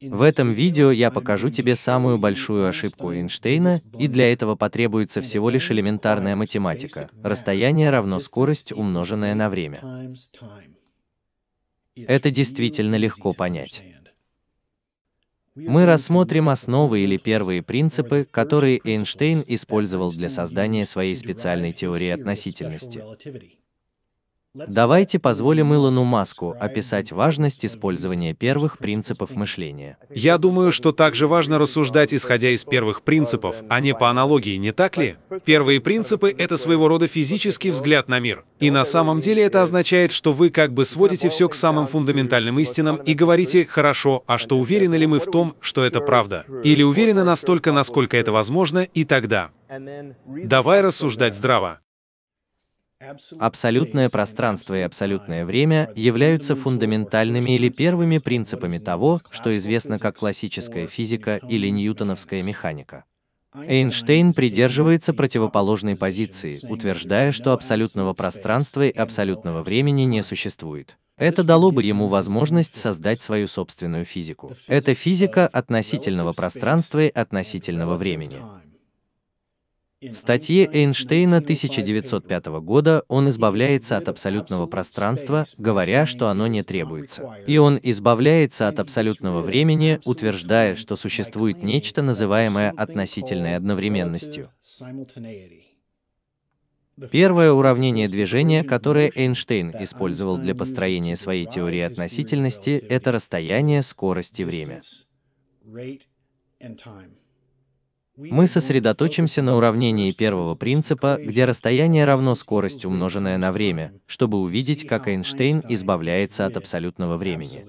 В этом видео я покажу тебе самую большую ошибку Эйнштейна, и для этого потребуется всего лишь элементарная математика. Расстояние равно скорость, умноженная на время. Это действительно легко понять. Мы рассмотрим основы или первые принципы, которые Эйнштейн использовал для создания своей специальной теории относительности. Давайте позволим Илону Маску описать важность использования первых принципов мышления. Я думаю, что также важно рассуждать, исходя из первых принципов, а не по аналогии, не так ли? Первые принципы — это своего рода физический взгляд на мир. И на самом деле это означает, что вы как бы сводите все к самым фундаментальным истинам и говорите «хорошо, а что уверены ли мы в том, что это правда?» Или уверены настолько, насколько это возможно, и тогда. Давай рассуждать здраво. Абсолютное пространство и абсолютное время являются фундаментальными или первыми принципами того, что известно как классическая физика или ньютоновская механика. Эйнштейн придерживается противоположной позиции, утверждая, что абсолютного пространства и абсолютного времени не существует. Это дало бы ему возможность создать свою собственную физику. Это физика относительного пространства и относительного времени. В статье Эйнштейна 1905 года он избавляется от абсолютного пространства, говоря, что оно не требуется. И он избавляется от абсолютного времени, утверждая, что существует нечто, называемое относительной одновременностью. Первое уравнение движения, которое Эйнштейн использовал для построения своей теории относительности, это расстояние, скорость и время мы сосредоточимся на уравнении первого принципа, где расстояние равно скорость, умноженное на время, чтобы увидеть, как Эйнштейн избавляется от абсолютного времени.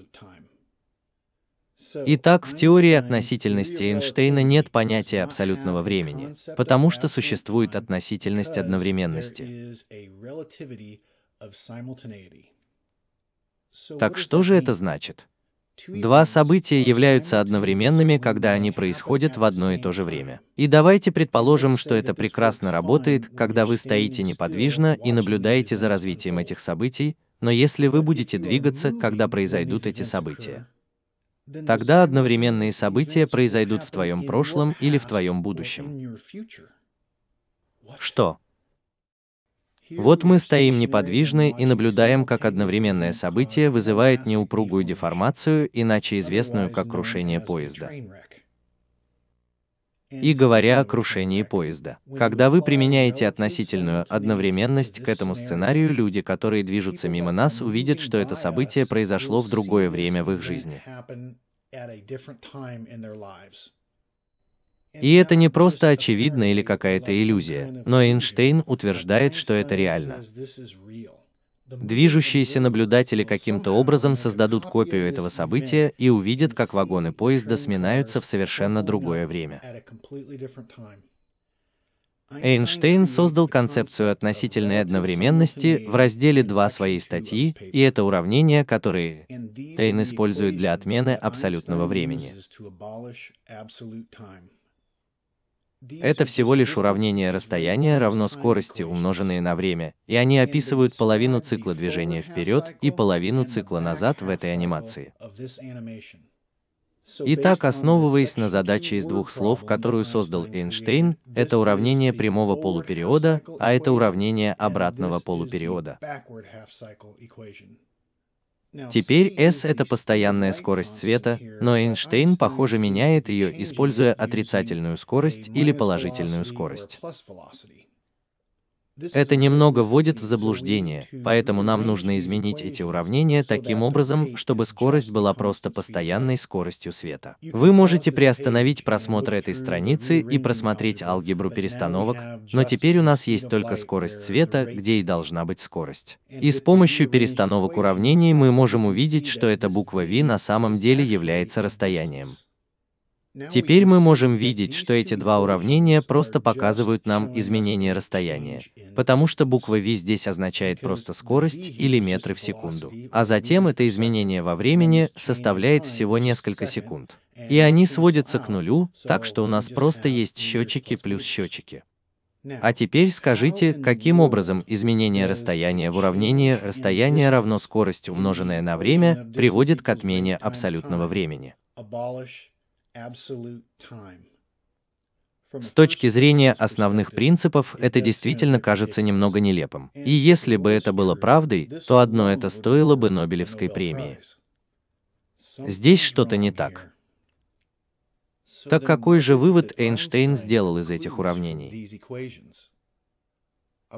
Итак, в теории относительности Эйнштейна нет понятия абсолютного времени, потому что существует относительность одновременности. Так что же это значит? Два события являются одновременными, когда они происходят в одно и то же время. И давайте предположим, что это прекрасно работает, когда вы стоите неподвижно и наблюдаете за развитием этих событий, но если вы будете двигаться, когда произойдут эти события, тогда одновременные события произойдут в твоем прошлом или в твоем будущем. Что? Вот мы стоим неподвижны и наблюдаем, как одновременное событие вызывает неупругую деформацию, иначе известную как крушение поезда. И говоря о крушении поезда, когда вы применяете относительную одновременность к этому сценарию, люди, которые движутся мимо нас, увидят, что это событие произошло в другое время в их жизни. И это не просто очевидно или какая-то иллюзия, но Эйнштейн утверждает, что это реально. Движущиеся наблюдатели каким-то образом создадут копию этого события и увидят, как вагоны поезда сминаются в совершенно другое время. Эйнштейн создал концепцию относительной одновременности в разделе 2 своей статьи, и это уравнения, которые Эйн использует для отмены абсолютного времени. Это всего лишь уравнение расстояния равно скорости, умноженные на время, и они описывают половину цикла движения вперед и половину цикла назад в этой анимации. Итак, основываясь на задаче из двух слов, которую создал Эйнштейн, это уравнение прямого полупериода, а это уравнение обратного полупериода. Теперь S — это постоянная скорость света, но Эйнштейн, похоже, меняет ее, используя отрицательную скорость или положительную скорость. Это немного вводит в заблуждение, поэтому нам нужно изменить эти уравнения таким образом, чтобы скорость была просто постоянной скоростью света. Вы можете приостановить просмотр этой страницы и просмотреть алгебру перестановок, но теперь у нас есть только скорость света, где и должна быть скорость. И с помощью перестановок уравнений мы можем увидеть, что эта буква V на самом деле является расстоянием. Теперь мы можем видеть, что эти два уравнения просто показывают нам изменение расстояния, потому что буква V здесь означает просто скорость или метры в секунду. А затем это изменение во времени составляет всего несколько секунд. И они сводятся к нулю, так что у нас просто есть счетчики плюс счетчики. А теперь скажите, каким образом изменение расстояния в уравнении расстояние равно скорость, умноженное на время, приводит к отмене абсолютного времени. С точки зрения основных принципов, это действительно кажется немного нелепым. И если бы это было правдой, то одно это стоило бы Нобелевской премии. Здесь что-то не так. Так какой же вывод Эйнштейн сделал из этих уравнений?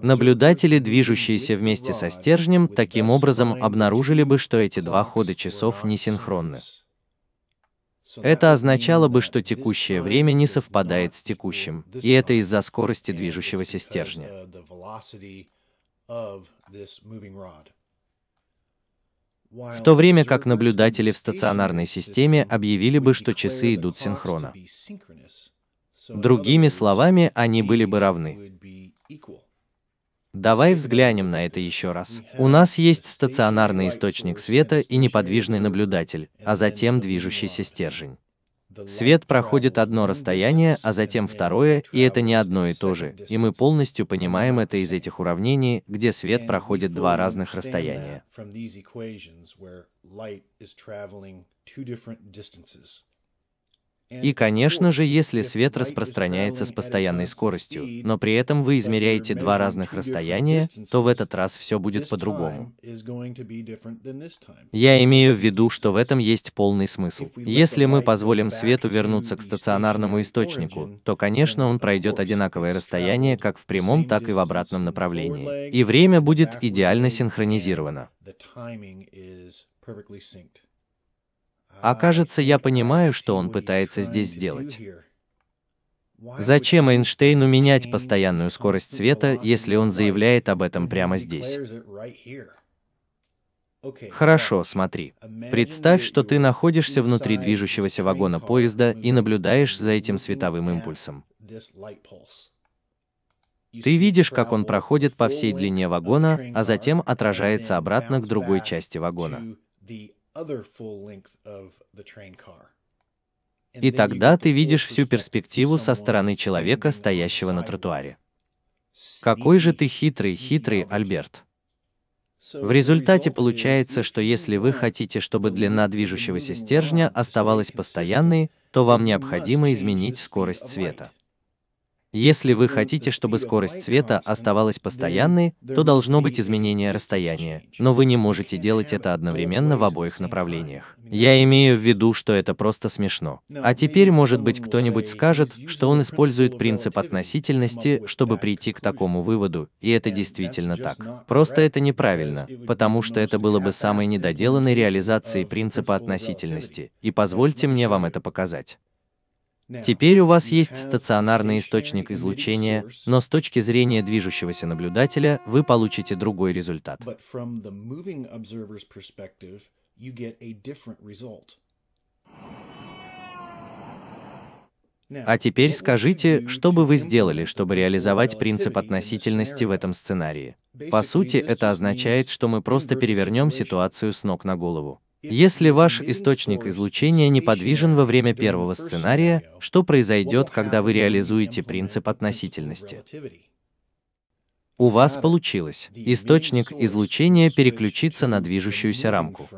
Наблюдатели, движущиеся вместе со стержнем, таким образом обнаружили бы, что эти два хода часов не синхронны. Это означало бы, что текущее время не совпадает с текущим, и это из-за скорости движущегося стержня. В то время как наблюдатели в стационарной системе объявили бы, что часы идут синхронно. Другими словами, они были бы равны. Давай взглянем на это еще раз. У нас есть стационарный источник света и неподвижный наблюдатель, а затем движущийся стержень. Свет проходит одно расстояние, а затем второе, и это не одно и то же, и мы полностью понимаем это из этих уравнений, где свет проходит два разных расстояния. И, конечно же, если свет распространяется с постоянной скоростью, но при этом вы измеряете два разных расстояния, то в этот раз все будет по-другому. Я имею в виду, что в этом есть полный смысл. Если мы позволим свету вернуться к стационарному источнику, то, конечно, он пройдет одинаковое расстояние как в прямом, так и в обратном направлении. И время будет идеально синхронизировано. А кажется, я понимаю, что он пытается здесь сделать. Зачем Эйнштейну менять постоянную скорость света, если он заявляет об этом прямо здесь? Хорошо, смотри. Представь, что ты находишься внутри движущегося вагона поезда и наблюдаешь за этим световым импульсом. Ты видишь, как он проходит по всей длине вагона, а затем отражается обратно к другой части вагона. И тогда ты видишь всю перспективу со стороны человека, стоящего на тротуаре. Какой же ты хитрый, хитрый, Альберт. В результате получается, что если вы хотите, чтобы длина движущегося стержня оставалась постоянной, то вам необходимо изменить скорость света. Если вы хотите, чтобы скорость света оставалась постоянной, то должно быть изменение расстояния, но вы не можете делать это одновременно в обоих направлениях. Я имею в виду, что это просто смешно. А теперь, может быть, кто-нибудь скажет, что он использует принцип относительности, чтобы прийти к такому выводу, и это действительно так. Просто это неправильно, потому что это было бы самой недоделанной реализацией принципа относительности, и позвольте мне вам это показать. Теперь у вас есть э, стационарный источник излучения, но с точки зрения движущегося наблюдателя вы получите другой результат. А теперь скажите, что бы вы сделали, чтобы реализовать принцип относительности в этом сценарии? По сути, это означает, что мы просто перевернем ситуацию с ног на голову. Если ваш источник излучения неподвижен во время первого сценария, что произойдет, когда вы реализуете принцип относительности? У вас получилось. Источник излучения переключится на движущуюся рамку.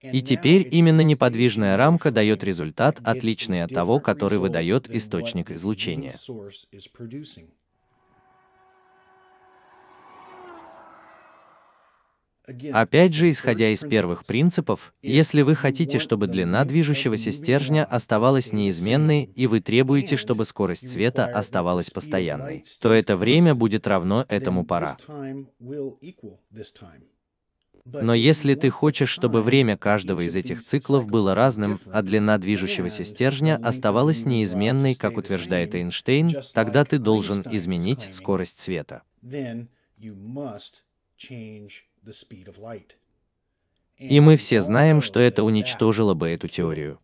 И теперь именно неподвижная рамка дает результат, отличный от того, который выдает источник излучения. Опять же, исходя из первых принципов, если вы хотите, чтобы длина движущегося стержня оставалась неизменной, и вы требуете, чтобы скорость света оставалась постоянной, то это время будет равно этому пора. Но если ты хочешь, чтобы время каждого из этих циклов было разным, а длина движущегося стержня оставалась неизменной, как утверждает Эйнштейн, тогда ты должен изменить скорость света. И мы все знаем, что это уничтожило бы эту теорию.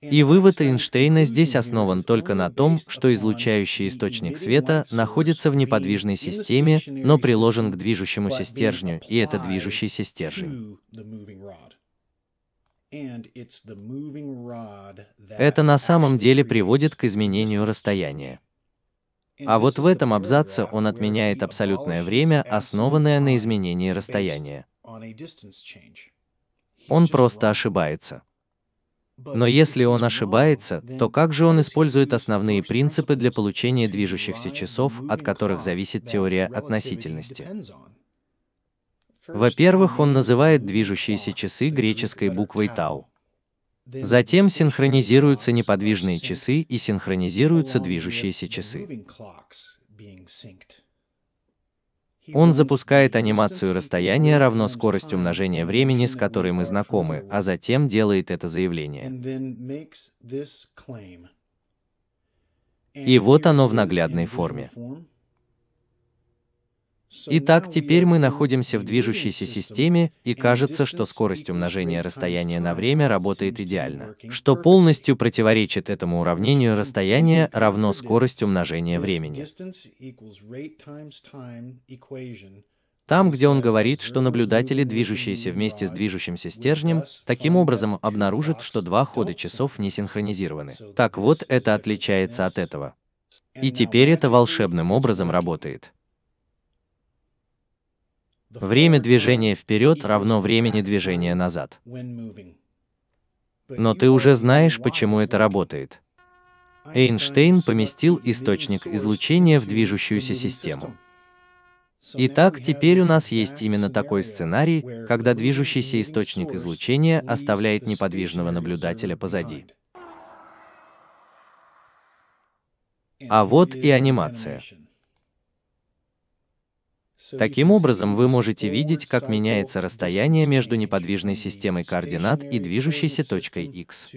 И вывод Эйнштейна здесь основан только на том, что излучающий источник света находится в неподвижной системе, но приложен к движущемуся стержню, и это движущийся стержень. Это на самом деле приводит к изменению расстояния. А вот в этом абзаце он отменяет абсолютное время, основанное на изменении расстояния. Он просто ошибается. Но если он ошибается, то как же он использует основные принципы для получения движущихся часов, от которых зависит теория относительности? Во-первых, он называет движущиеся часы греческой буквой тау. Затем синхронизируются неподвижные часы и синхронизируются движущиеся часы. Он запускает анимацию расстояния равно скорости умножения времени, с которой мы знакомы, а затем делает это заявление. И вот оно в наглядной форме. Итак, теперь мы находимся в движущейся системе, и кажется, что скорость умножения расстояния на время работает идеально, что полностью противоречит этому уравнению расстояние равно скорость умножения времени. Там, где он говорит, что наблюдатели, движущиеся вместе с движущимся стержнем, таким образом обнаружат, что два хода часов не синхронизированы. Так вот, это отличается от этого. И теперь это волшебным образом работает. Время движения вперед равно времени движения назад. Но ты уже знаешь, почему это работает. Эйнштейн поместил источник излучения в движущуюся систему. Итак, теперь у нас есть именно такой сценарий, когда движущийся источник излучения оставляет неподвижного наблюдателя позади. А вот и анимация. Таким образом, вы можете видеть, как меняется расстояние между неподвижной системой координат и движущейся точкой x.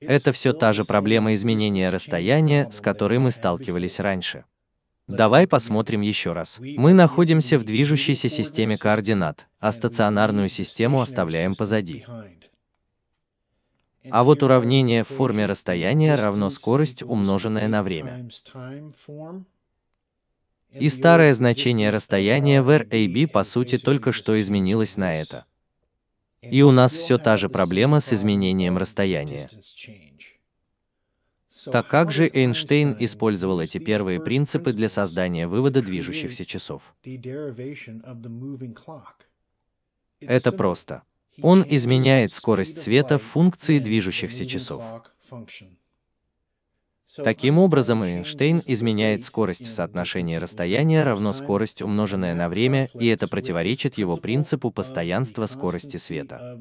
Это все та же проблема изменения расстояния, с которой мы сталкивались раньше. Давай посмотрим еще раз. Мы находимся в движущейся системе координат, а стационарную систему оставляем позади. А вот уравнение в форме расстояния равно скорость, умноженная на время. И старое значение расстояния в RAB по сути только что изменилось на это. И у нас все та же проблема с изменением расстояния. Так как же Эйнштейн использовал эти первые принципы для создания вывода движущихся часов? Это просто. Он изменяет скорость света в функции движущихся часов. Таким образом, Эйнштейн изменяет скорость в соотношении расстояния равно скорость, умноженная на время, и это противоречит его принципу постоянства скорости света.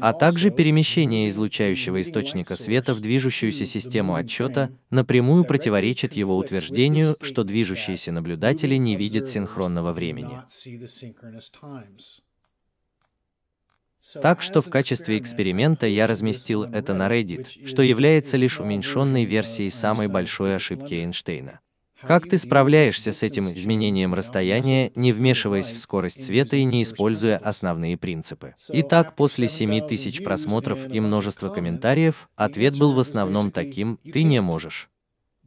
А также перемещение излучающего источника света в движущуюся систему отчета напрямую противоречит его утверждению, что движущиеся наблюдатели не видят синхронного времени. Так что в качестве эксперимента я разместил это на Reddit, что является лишь уменьшенной версией самой большой ошибки Эйнштейна. Как ты справляешься с этим изменением расстояния, не вмешиваясь в скорость света и не используя основные принципы? Итак, после 7000 просмотров и множества комментариев, ответ был в основном таким «ты не можешь».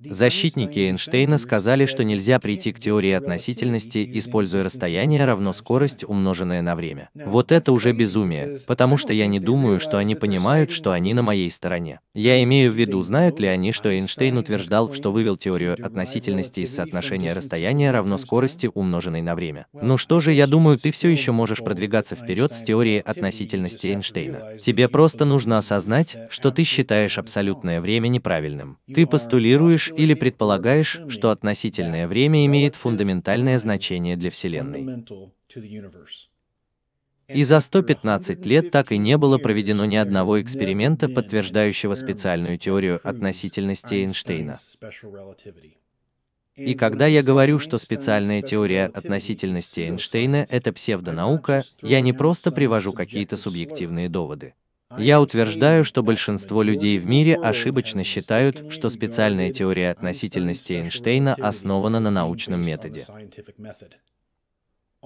Защитники Эйнштейна сказали, что нельзя прийти к теории относительности, используя расстояние равно скорость, умноженное на время. Вот это уже безумие, потому что я не думаю, что они понимают, что они на моей стороне. Я имею в виду, знают ли они, что Эйнштейн утверждал, что вывел теорию относительности из соотношения расстояния равно скорости, умноженной на время. Ну что же, я думаю, ты все еще можешь продвигаться вперед с теорией относительности Эйнштейна. Тебе просто нужно осознать, что ты считаешь абсолютное время неправильным. Ты постулируешь думаешь или предполагаешь, что относительное время имеет фундаментальное значение для Вселенной. И за 115 лет так и не было проведено ни одного эксперимента, подтверждающего специальную теорию относительности Эйнштейна. И когда я говорю, что специальная теория относительности Эйнштейна — это псевдонаука, я не просто привожу какие-то субъективные доводы. Я утверждаю, что большинство людей в мире ошибочно считают, что специальная теория относительности Эйнштейна основана на научном методе.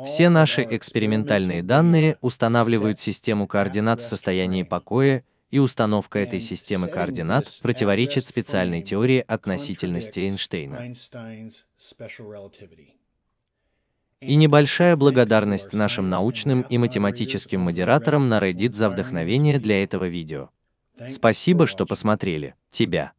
Все наши экспериментальные данные устанавливают систему координат в состоянии покоя, и установка этой системы координат противоречит специальной теории относительности Эйнштейна. И небольшая благодарность нашим научным и математическим модераторам на Reddit за вдохновение для этого видео. Спасибо, что посмотрели. Тебя.